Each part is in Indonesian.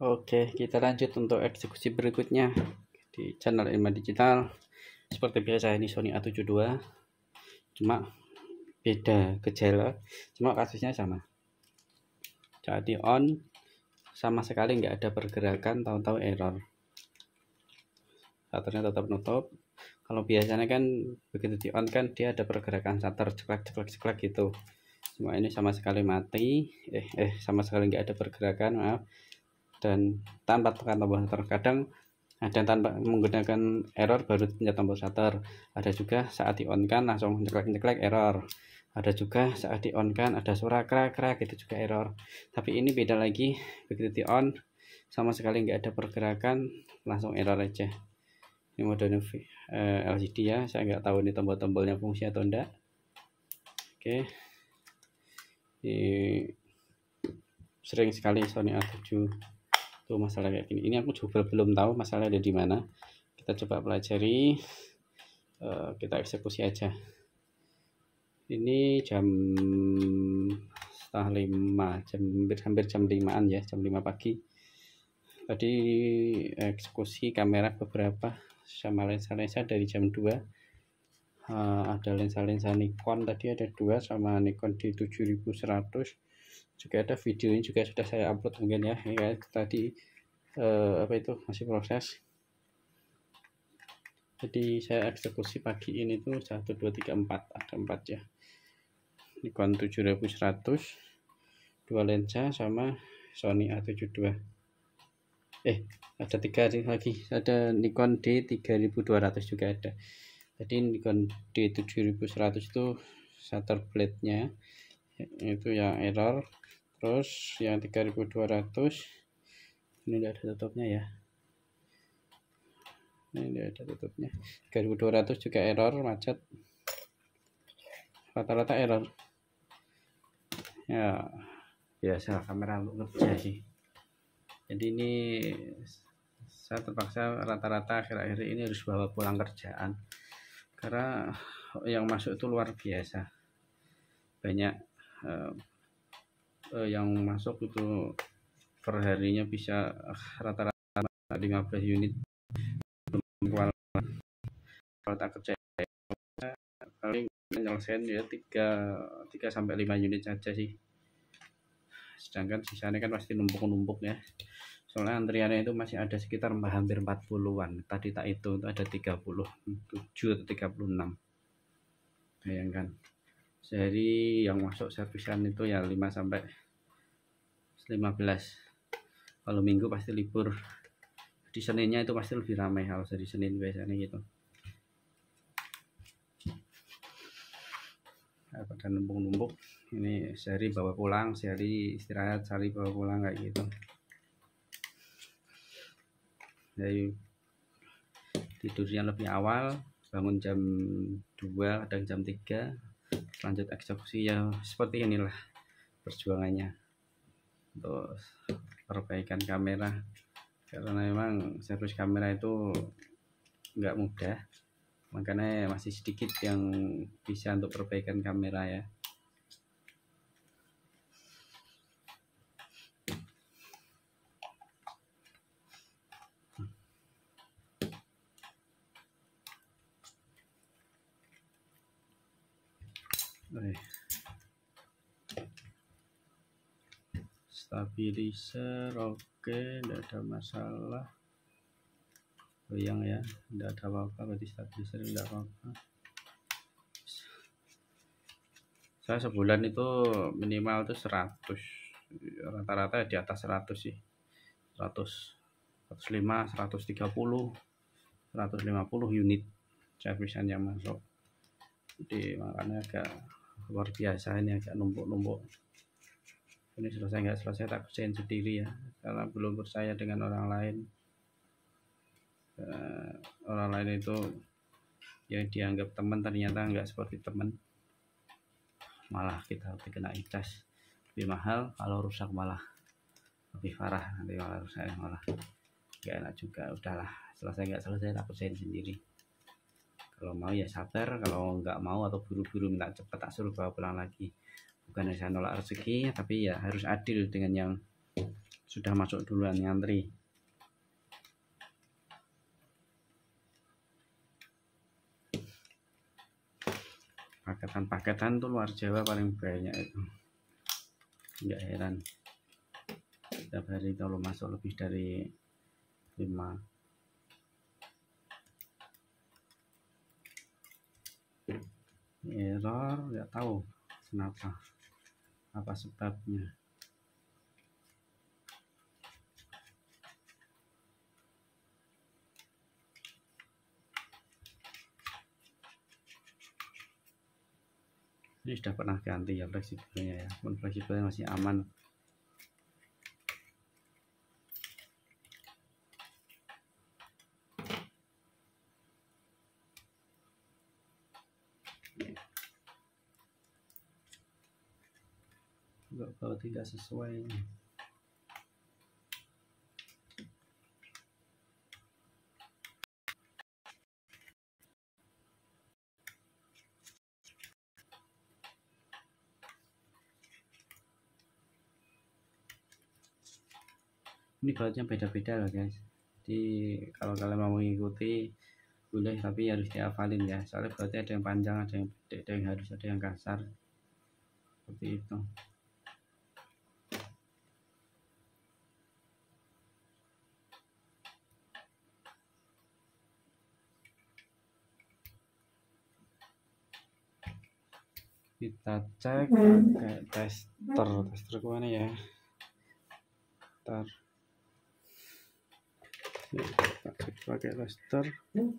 Oke, kita lanjut untuk eksekusi berikutnya di channel Ilma Digital. Seperti biasa ini Sony A72. Cuma beda gejala, cuma kasusnya sama. Jadi on sama sekali nggak ada pergerakan, tahu-tahu error. Shutternya tetap nutup. Kalau biasanya kan begitu di on kan dia ada pergerakan shutter ceklek ceklek ceklek gitu. Cuma ini sama sekali mati. Eh eh sama sekali nggak ada pergerakan, maaf dan tanpa tekan tombol shutter kadang ada tanpa menggunakan error baru pencet tombol shutter ada juga saat di on kan langsung nyeklek-nyeklek error ada juga saat di on kan ada suara krak-krak itu juga error tapi ini beda lagi begitu di on sama sekali nggak ada pergerakan langsung error aja ini mode eh, LCD ya saya nggak tahu ini tombol-tombolnya fungsi atau enggak oke okay. sering sekali Sony A7 tuh masalah kayak gini ini aku juga belum tahu masalah ada di mana kita coba pelajari uh, kita eksekusi aja ini jam setengah lima jam hampir, hampir jam limaan ya jam lima pagi tadi eksekusi kamera beberapa sama lensa-lensa dari jam 2 uh, eh, ada lensa-lensa Nikon tadi ada dua sama Nikon D7100 juga ada video ini juga sudah saya upload mungkin ya ya tadi eh, apa itu masih proses jadi saya eksekusi pagi ini tuh 1 2 3 4 ada 4 ya Nikon 7100 dua lensa sama Sony A72 eh ada tiga lagi ada Nikon D3200 juga ada jadi Nikon D7100 itu shutter plate nya itu yang error terus yang 3200 ini udah ada tutupnya ya ini udah ada tutupnya 3200 juga error macet rata-rata error ya biasa kamera untuk kerja sih jadi ini saya terpaksa rata-rata akhir-akhir ini harus bawa pulang kerjaan karena yang masuk itu luar biasa banyak uh, uh, yang masuk itu perharinya bisa rata-rata 15 unit kalau tak kerja paling penyelesaian ya 3 3 sampai 5 unit saja sih sedangkan sisanya kan pasti numpuk-numpuk ya soalnya antriannya itu masih ada sekitar hampir 40-an tadi tak itu, itu ada 37 atau 36 bayangkan seri yang masuk servisan itu ya 5 sampai 15 kalau minggu pasti libur di Seninnya itu pasti lebih ramai kalau seri Senin biasanya gitu nah, ada numpuk-numpuk ini seri bawa pulang seri istirahat seri bawa pulang kayak gitu jadi tidurnya lebih awal bangun jam 2 dan jam 3 lanjut eksekusi ya seperti inilah perjuangannya untuk perbaikan kamera karena memang servis kamera itu nggak mudah makanya masih sedikit yang bisa untuk perbaikan kamera ya stabilizer oke tidak ada masalah goyang ya tidak ada apa-apa berarti stabilizer tidak apa-apa saya sebulan itu minimal itu 100 rata-rata ya di atas 100 sih 100 105 130 150 unit yang masuk jadi makanya agak luar biasa ini agak numpuk-numpuk ini selesai nggak selesai tak kerjain sendiri ya karena belum percaya dengan orang lain uh, orang lain itu yang dianggap teman ternyata nggak seperti teman malah kita kena icas lebih mahal kalau rusak malah lebih parah nanti malah rusak malah nggak enak juga udahlah selesai nggak selesai tak kerjain sendiri kalau mau ya sabar kalau nggak mau atau buru-buru minta cepat tak suruh bawa pulang lagi bukan saya nolak rezeki tapi ya harus adil dengan yang sudah masuk duluan ngantri paketan-paketan tuh luar Jawa paling banyak itu nggak heran setiap hari kalau masuk lebih dari lima error enggak tahu kenapa apa sebabnya ini sudah pernah ganti ya fleksibelnya ya pun fleksibelnya masih aman tidak sesuai ini Ini bautnya beda-beda loh guys jadi kalau kalian mau mengikuti boleh tapi harus dihafalin ya soalnya bautnya ada yang panjang ada yang pendek ada yang harus ada yang kasar seperti itu kita cek hmm. pakai tester tester kemana ya tar, kita cek pakai tester Duh,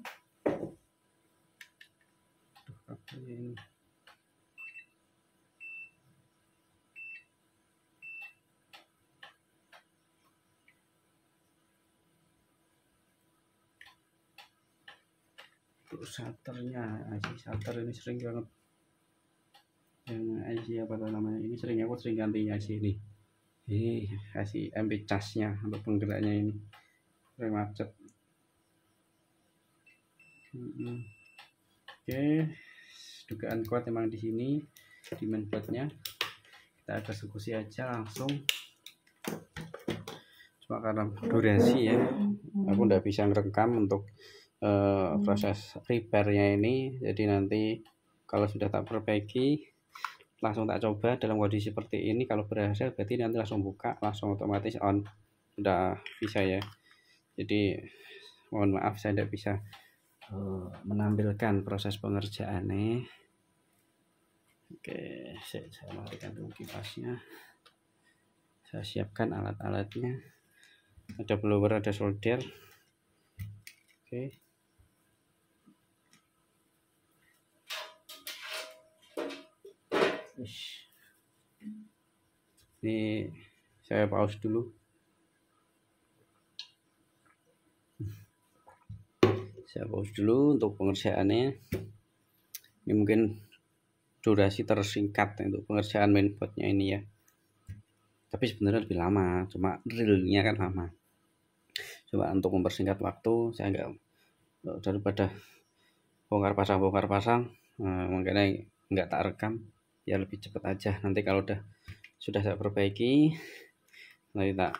apa ini untuk shutternya si shutter ini sering banget yang IC apa namanya ini sering aku sering ganti IC ini ini IC MP casnya untuk penggeraknya ini sering macet -hmm. oke okay. dugaan kuat memang di sini di mainboardnya kita eksekusi aja langsung cuma karena durasi ya aku udah bisa ngerekam untuk uh, proses repairnya ini jadi nanti kalau sudah tak perbaiki langsung tak coba dalam kondisi seperti ini kalau berhasil berarti nanti langsung buka langsung otomatis on udah bisa ya jadi mohon maaf saya tidak bisa eh, menampilkan proses pengerjaan nih oke saya, saya matikan dulu kipasnya saya siapkan alat-alatnya ada blower ada solder oke ini saya pause dulu saya pause dulu untuk pengerjaannya ini mungkin durasi tersingkat untuk pengerjaan mainboardnya ini ya tapi sebenarnya lebih lama cuma drillnya kan lama coba untuk mempersingkat waktu saya nggak eh, daripada bongkar pasang bongkar pasang eh, makanya nggak tak rekam biar ya lebih cepat aja nanti kalau udah sudah saya perbaiki nanti tak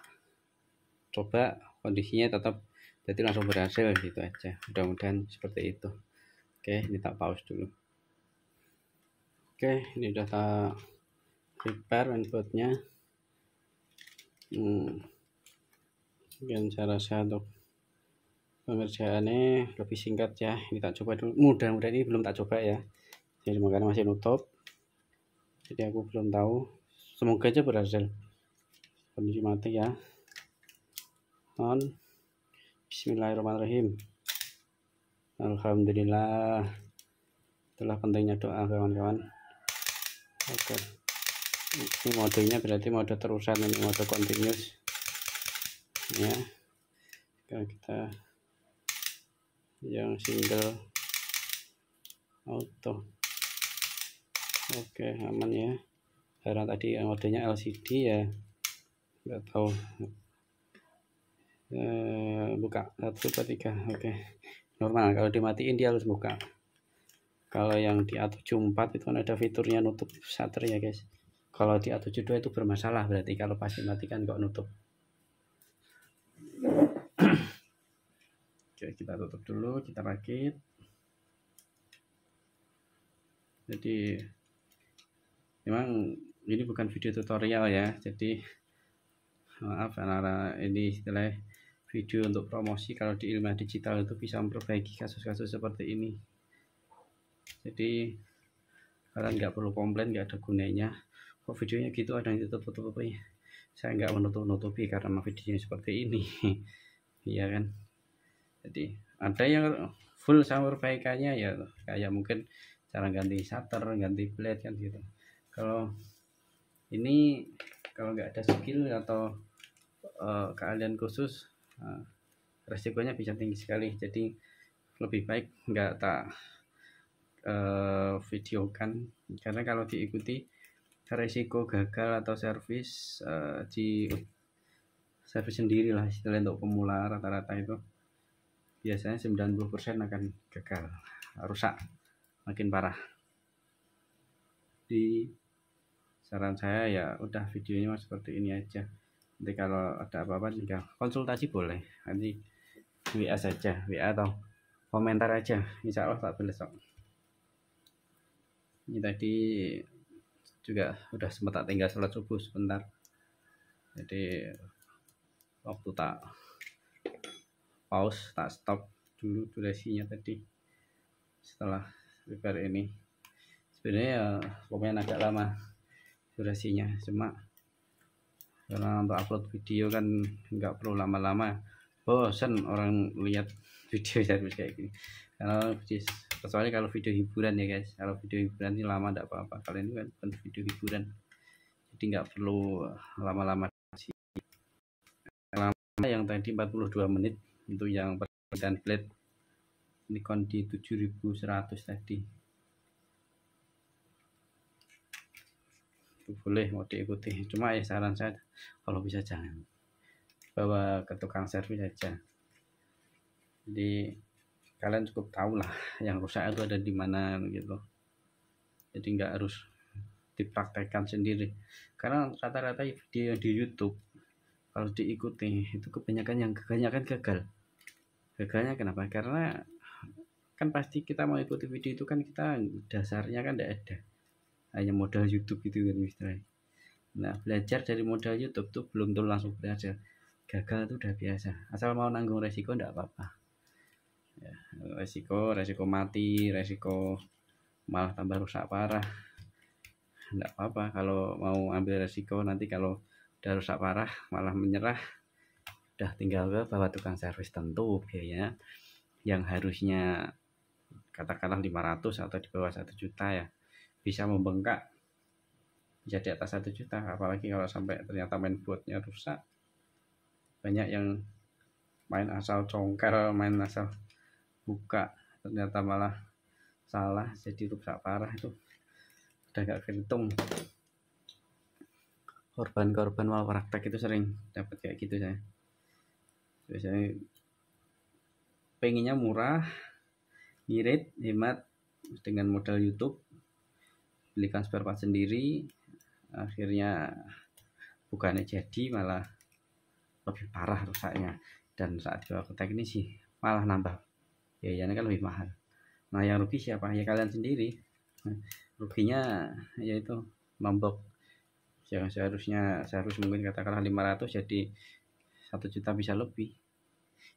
coba kondisinya tetap jadi langsung berhasil gitu aja mudah-mudahan seperti itu oke ini tak pause dulu oke ini udah tak repair inputnya hmm. dan saya rasa untuk pengerjaannya lebih singkat ya ini tak coba dulu mudah-mudahan ini belum tak coba ya jadi makanya masih nutup jadi aku belum tahu semoga aja berhasil kondisi mati ya non Bismillahirrahmanirrahim Alhamdulillah itulah pentingnya doa kawan-kawan oke ini modenya berarti mode terusan ini mode continuous ya sekarang kita yang single auto oke aman ya karena tadi yang modelnya LCD ya nggak tahu e, buka satu per tiga oke normal kalau dimatiin dia harus buka kalau yang di A74 itu kan ada fiturnya nutup shutter ya guys kalau di A72 itu bermasalah berarti kalau pas matikan kok nutup oke kita tutup dulu kita rakit jadi memang ini bukan video tutorial ya jadi maaf eh, karena ini setelah video untuk promosi kalau di ilmu digital itu bisa memperbaiki kasus-kasus seperti ini jadi kalian nggak perlu komplain nggak ada gunanya kok videonya gitu ada yang tutup-tutupi saya nggak menutup-nutupi karena videonya seperti ini iya kan jadi ada yang full sama perbaikannya ya kayak mungkin cara ganti shutter ganti blade, kan gitu kalau ini kalau nggak ada skill atau uh, keahlian khusus uh, resikonya bisa tinggi sekali jadi lebih baik nggak tak uh, videokan karena kalau diikuti resiko gagal atau servis uh, di servis sendiri lah istilahnya untuk pemula rata-rata itu biasanya 90% akan gagal rusak makin parah di saran saya ya udah videonya seperti ini aja nanti kalau ada apa-apa tinggal konsultasi boleh nanti WA saja WA atau komentar aja insya Allah tak sok ini tadi juga udah sempat tak tinggal sholat subuh sebentar jadi waktu tak pause tak stop dulu durasinya tadi setelah prepare ini sebenarnya ya, pokoknya agak lama durasinya cuma kalau untuk upload video kan nggak perlu lama-lama bosen orang lihat video saya kayak gini kalau kecuali kalau video hiburan ya guys kalau video hiburan ini lama tidak apa-apa kalian kan bukan video hiburan jadi nggak perlu lama-lama lama yang tadi 42 menit untuk yang dan plate Nikon D7100 tadi boleh mau diikuti cuma ya saran saya kalau bisa jangan bawa ke tukang servis aja jadi kalian cukup tahu lah yang rusak itu ada di mana gitu jadi nggak harus dipraktekkan sendiri karena rata-rata video di YouTube kalau diikuti itu kebanyakan yang kebanyakan gagal gagalnya kenapa karena kan pasti kita mau ikuti video itu kan kita dasarnya kan tidak ada hanya modal YouTube gitu kan misalnya nah belajar dari modal YouTube tuh belum tuh langsung belajar gagal tuh udah biasa asal mau nanggung resiko ndak apa-apa ya, resiko resiko mati resiko malah tambah rusak parah ndak apa-apa kalau mau ambil resiko nanti kalau udah rusak parah malah menyerah udah tinggal ke bawa tukang servis tentu biayanya yang harusnya katakanlah 500 atau di bawah 1 juta ya bisa membengkak bisa atas satu juta apalagi kalau sampai ternyata main buatnya rusak banyak yang main asal congker main asal buka ternyata malah salah jadi rusak parah itu udah gak kehitung korban-korban malpraktek itu sering dapat kayak gitu saya biasanya pengennya murah irit hemat dengan modal YouTube belikan spare part sendiri akhirnya bukannya jadi malah lebih parah rusaknya dan saat dibawa ke teknisi malah nambah biayanya kan lebih mahal nah yang rugi siapa ya kalian sendiri ruginya yaitu mambok yang seharusnya seharus mungkin katakanlah 500 jadi satu juta bisa lebih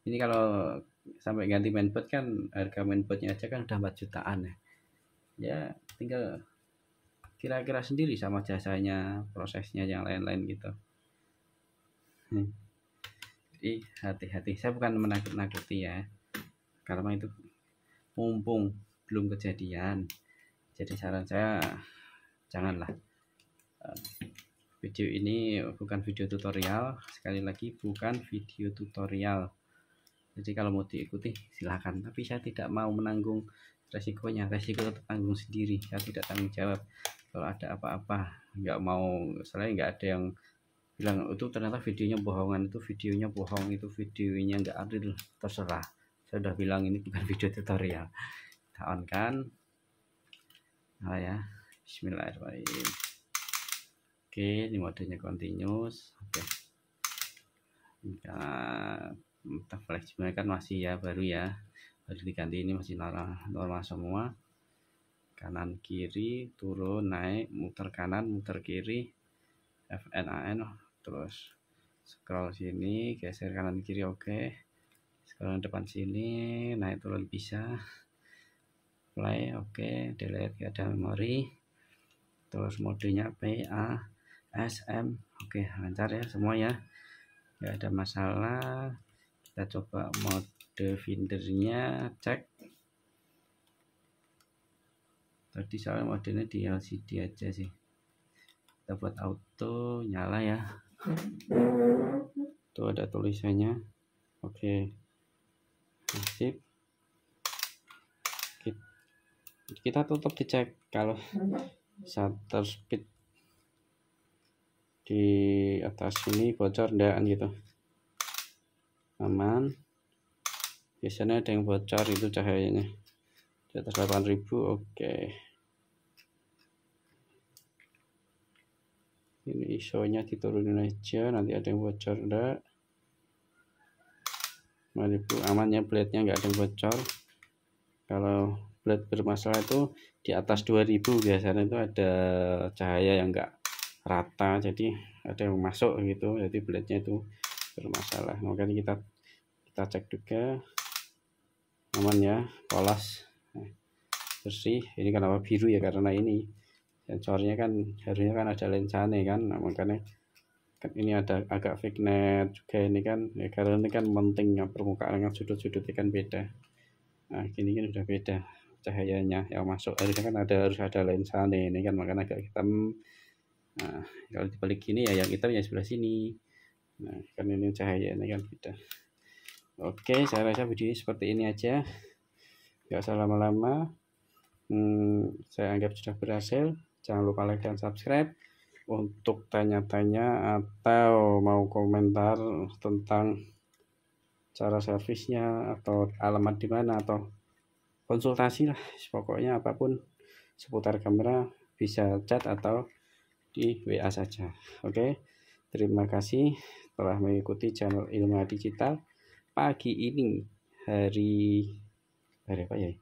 ini kalau sampai ganti mainboard kan harga mainboardnya aja kan udah 4 jutaan ya ya tinggal kira-kira sendiri sama jasanya prosesnya yang lain-lain gitu hmm. jadi hati-hati saya bukan menakut-nakuti ya karena itu mumpung belum kejadian jadi saran saya janganlah eh, video ini bukan video tutorial sekali lagi bukan video tutorial jadi kalau mau diikuti silahkan tapi saya tidak mau menanggung resikonya resiko tanggung sendiri saya tidak tanggung jawab kalau ada apa-apa nggak mau selain nggak ada yang bilang itu ternyata videonya bohongan itu videonya bohong itu videonya nggak adil terserah saya udah bilang ini bukan video tutorial kita on kan nah ya Bismillahirrahmanirrahim oke ini modenya continuous oke kita fleksibel kan masih ya baru ya baru diganti ini masih normal semua kanan kiri turun naik muter kanan muter kiri FNAN oh, terus scroll sini geser kanan kiri oke okay. scroll depan sini naik turun bisa play oke okay. delete tidak ada memori terus modenya PA SM oke okay, lancar ya semua ya tidak ada masalah kita coba mode findernya cek tadi soalnya modelnya di LCD aja sih kita buat auto nyala ya tuh ada tulisannya oke okay. sip kita tutup dicek kalau shutter speed di atas ini bocor enggak kan gitu aman biasanya ada yang bocor itu cahayanya di atas 8000 oke okay. ini isonya nya turunin aja nanti ada yang bocor enggak mari bu aman ya blade-nya nggak ada yang bocor kalau blade bermasalah itu di atas 2000 biasanya itu ada cahaya yang enggak rata jadi ada yang masuk gitu jadi blade-nya itu bermasalah Mungkin kita kita cek juga aman ya polos nah, bersih ini kenapa biru ya karena ini sensornya kan harusnya kan ada lensanya kan nah, makanya kan ini ada agak fake juga ini kan ya karena ini kan pentingnya permukaan kan sudut sudut kan beda nah gini kan udah beda cahayanya yang masuk harusnya kan ada harus ada lensa nih ini kan makanya agak hitam nah kalau dibalik gini ya yang hitam ya sebelah sini nah kan ini cahaya ini kan beda oke saya rasa video seperti ini aja nggak usah lama-lama hmm, saya anggap sudah berhasil Jangan lupa like dan subscribe. Untuk tanya-tanya atau mau komentar tentang cara servisnya atau alamat di mana atau konsultasi lah pokoknya apapun seputar kamera bisa chat atau di WA saja oke terima kasih telah mengikuti channel Ilmu Digital pagi ini hari hari apa ya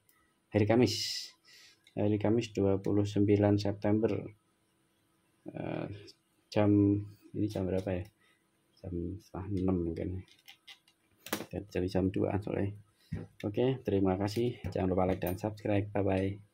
hari Kamis hari Kamis 29 September uh, jam ini jam berapa ya jam setengah enam mungkin jadi jam 2 sore oke okay, terima kasih jangan lupa like dan subscribe bye bye